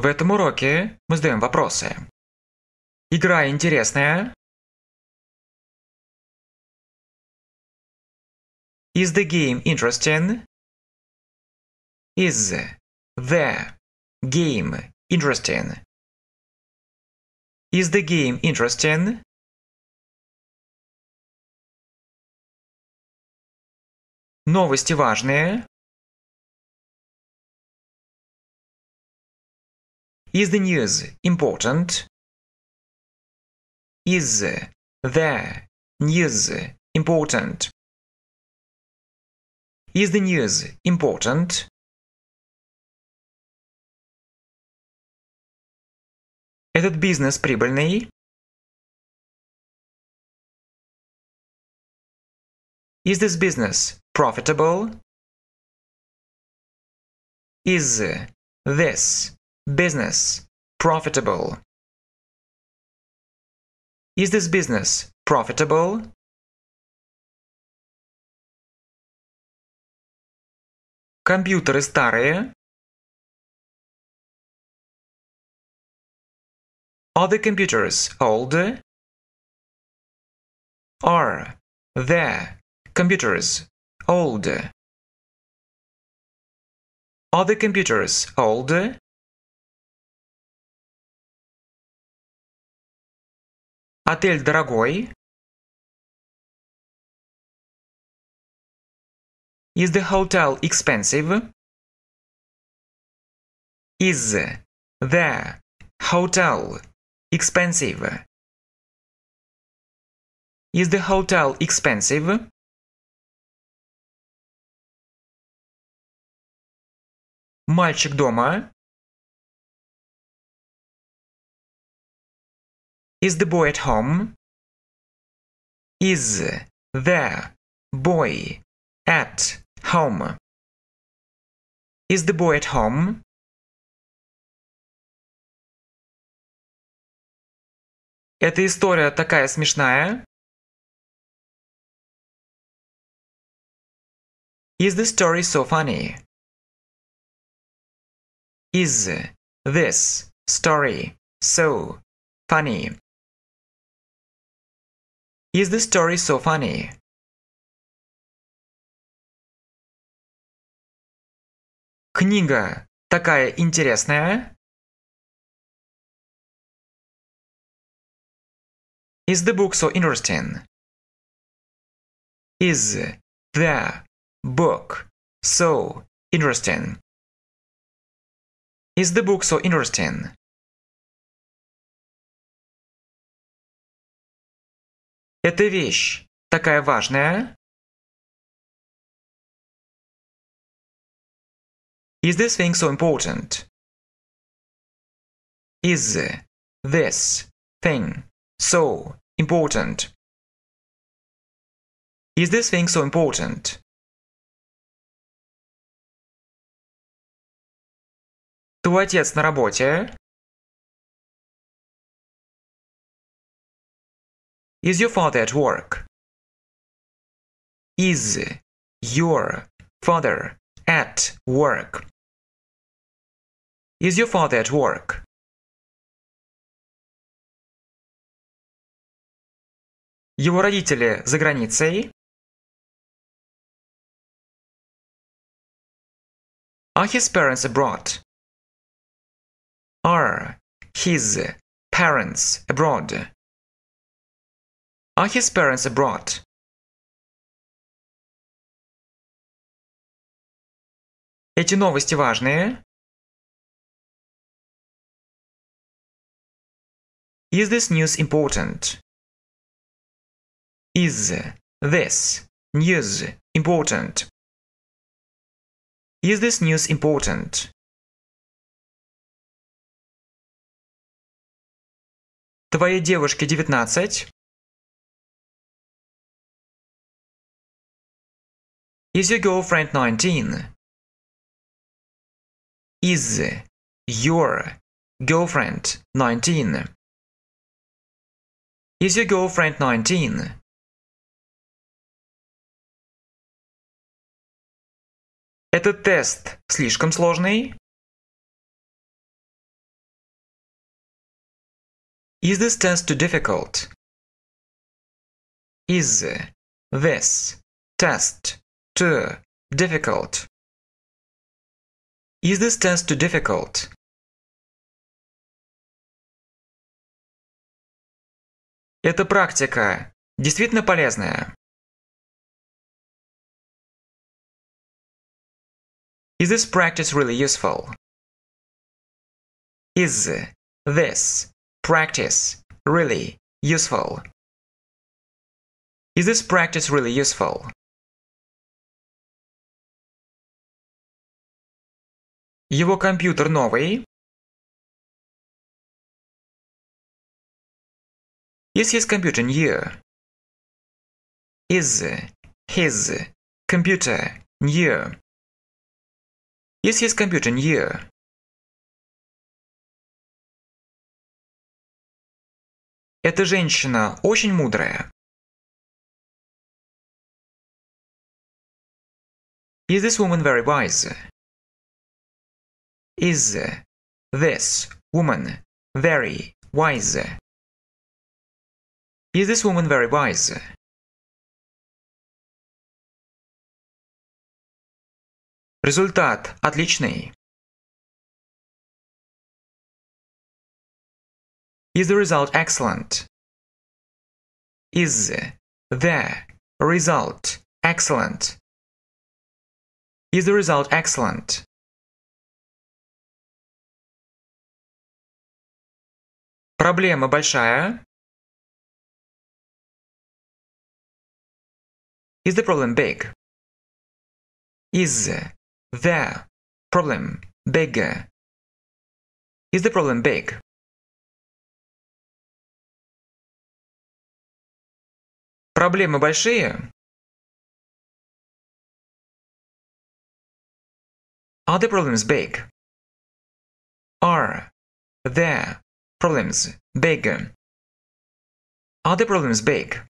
В этом уроке мы задаем вопросы. Игра интересная? Is the game interesting? Is the game interesting? Is the game interesting? Новости важные? Is the news important? Is the news important? Is the news important? Этот бизнес прибыльный? Is this business profitable? Is this business profitable? Is this business profitable? Компьютеры старые. Are the computers old? Are the computers old? Are the computers old? отель дорогой? Is the hotel expensive? Is the hotel expensive? Is the hotel expensive? Мальчик дома? Is the boy at home? Is the boy at home? Is the boy at home? Эта история такая смешная. Is the story so funny? Is this story so funny? Is the story so funny? Книга такая интересная? Is the book so interesting? Is the book so interesting? Is the book so interesting? Эта вещь такая важная. Is this thing so important? Is this thing so important? Is this thing so important? Твой отец на работе? Is your father at work? Is your father at work? Is your father at work? Его родители за границей? Are his parents abroad? Are his parents abroad? Are his parents abroad? Эти новости важные. Is this news important? Is this news important? Is this news important? Твоей девушке девятнадцать? Is your girlfriend 19, is your girlfriend 19? Is your girlfriend 19? Этот тест слишком сложный? Is this test too difficult? Is this test too Difficult. Is this test too difficult? Это практика, действительно полезная. Is this practice really useful? Is this practice really useful? Is this practice really useful? его компьютер новый? Is his computer new? Is his computer new? Is his computer new? Эта женщина очень мудрая. Is this woman very wise? is this woman very wise? Is this woman very wise? Результат отличный. Is the result excellent? Is the result excellent? Is the result excellent? проблема большая? Is the problem big? Is the problem big? Is the problem big? Проблемы большие? Are the problems big? Are the Problems big. Are the problems big?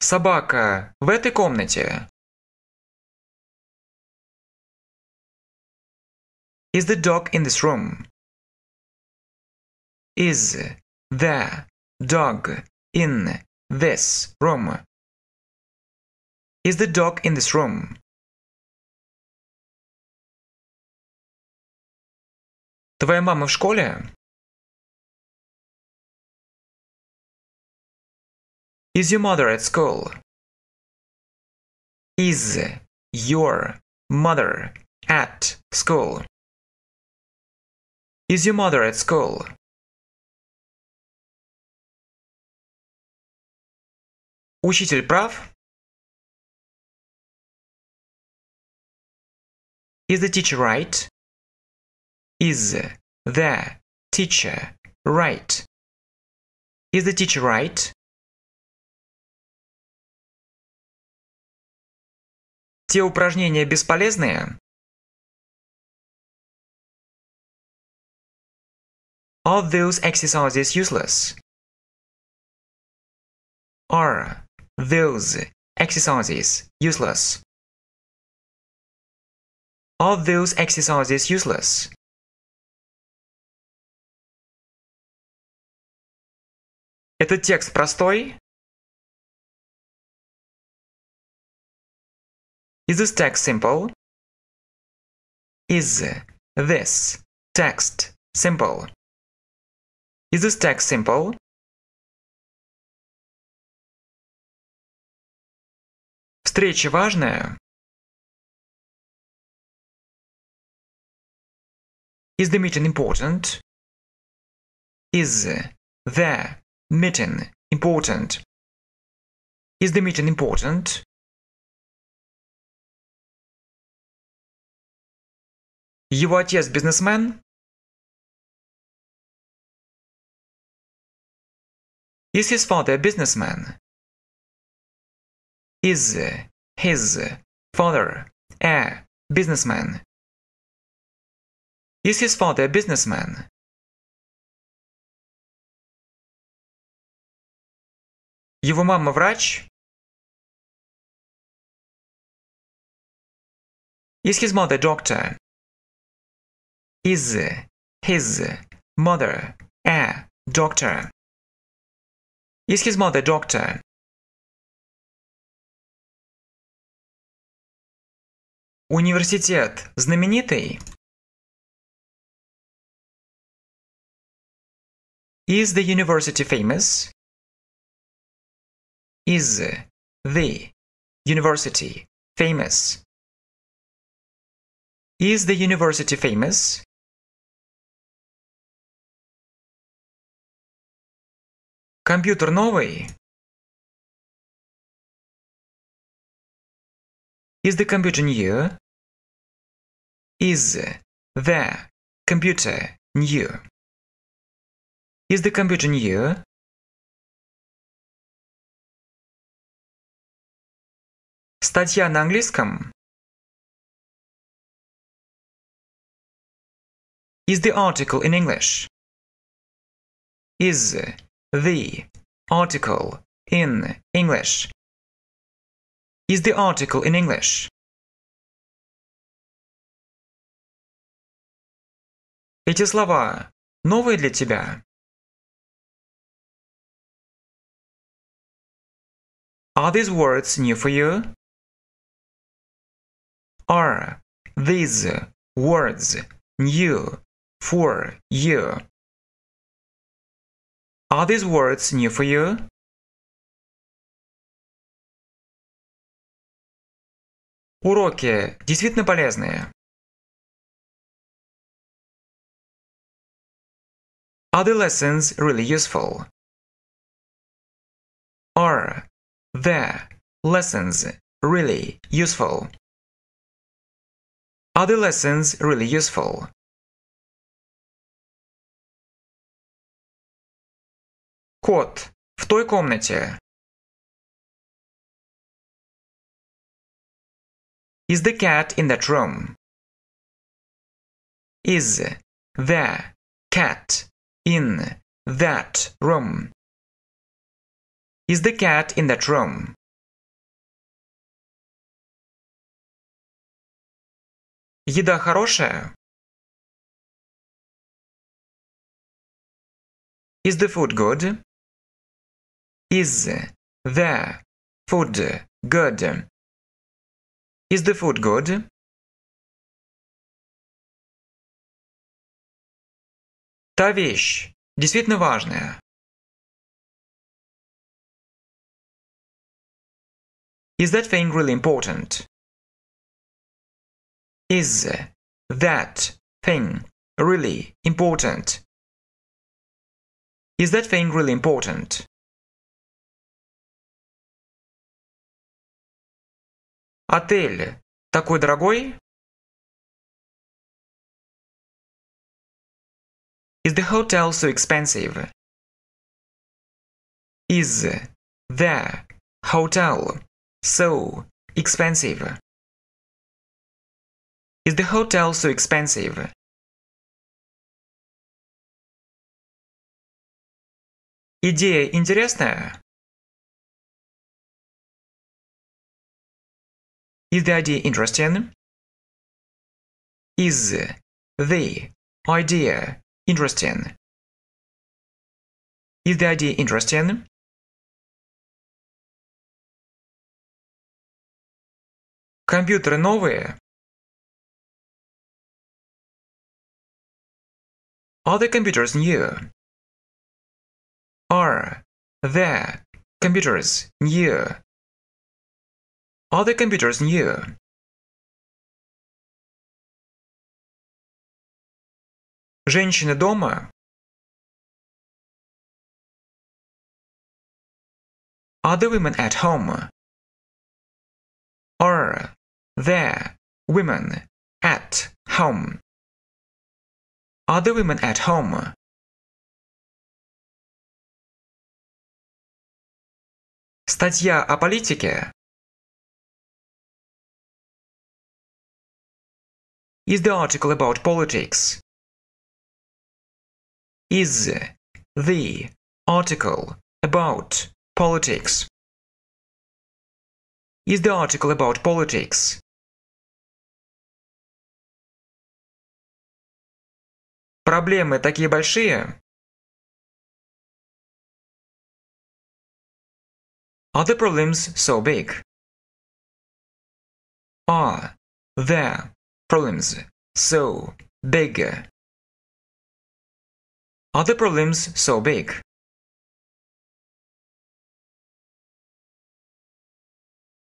Собака в этой комнате. Is the dog in this room? Is the dog in this room? Is the dog in this room? Твоя мама в школе? Is your mother at school? Is your mother at school? Is your mother at school? Учитель прав? Is the teacher right? is, the, teacher, right. Is the teacher right? Те упражнения бесполезные? Are those exercises useless? Are those exercises useless? Are those exercises useless? Этот текст простой? Is this text simple? Is this text simple? Is this text simple? Встреча важная? Is the meeting important? Is the Mitten, important. Is the mitten important? Его отец бизнесмен? Is his father a businessman? Is his father a businessman? Is his father a businessman? его мама врач Is his mother doctor? Is his mother a doctor? Is his mother doctor? Университет знаменитый? Is the university famous? is, the, university, famous. Is the university famous? Компьютер новый? Is the computer new? Is the computer new? Is the computer new? статья на английском Is the article in English? Is the article in English? Is the article in English? Эти слова новые для тебя? Are these words new for you? Are these words new for you? Are these words new for you? Уроки действительно полезные. Are the lessons really useful? Are the lessons really useful? Are the lessons really useful? Кот. В той комнате. Is the cat in that room? Is the cat in that room? Is the cat in that room? еда хорошая Is the food good? Is the food good? Is the food good? Та вещь действительно важная. Is that thing really important? Is that thing really important? Is that thing really important? Отель такой дорогой? Is the hotel so expensive? Is the hotel so expensive? Is the hotel so expensive? Идея интересная? Is the idea interesting? Is the idea interesting? Is the idea interesting? Компьютеры новые? Are the computers new? Are the computers new? Are the computers new? Женщины дома? Are the women at home? Are the women at home? Are the women at home? Статья о политике. Is the article about politics? Is the article about politics? Is the article about politics? Проблемы такие большие. Are the problems so big? Are the problems so big? Are the problems so big?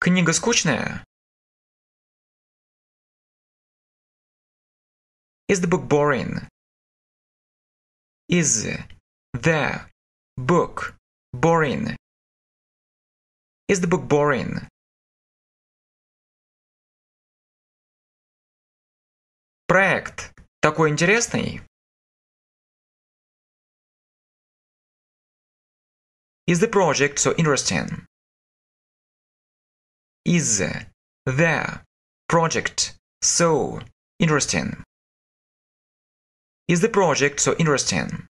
Книга скучная? Is the book boring? is, the, book, boring. Is the book boring? Проект такой интересный? Is the project so interesting? Is the project so interesting? is the project so interesting?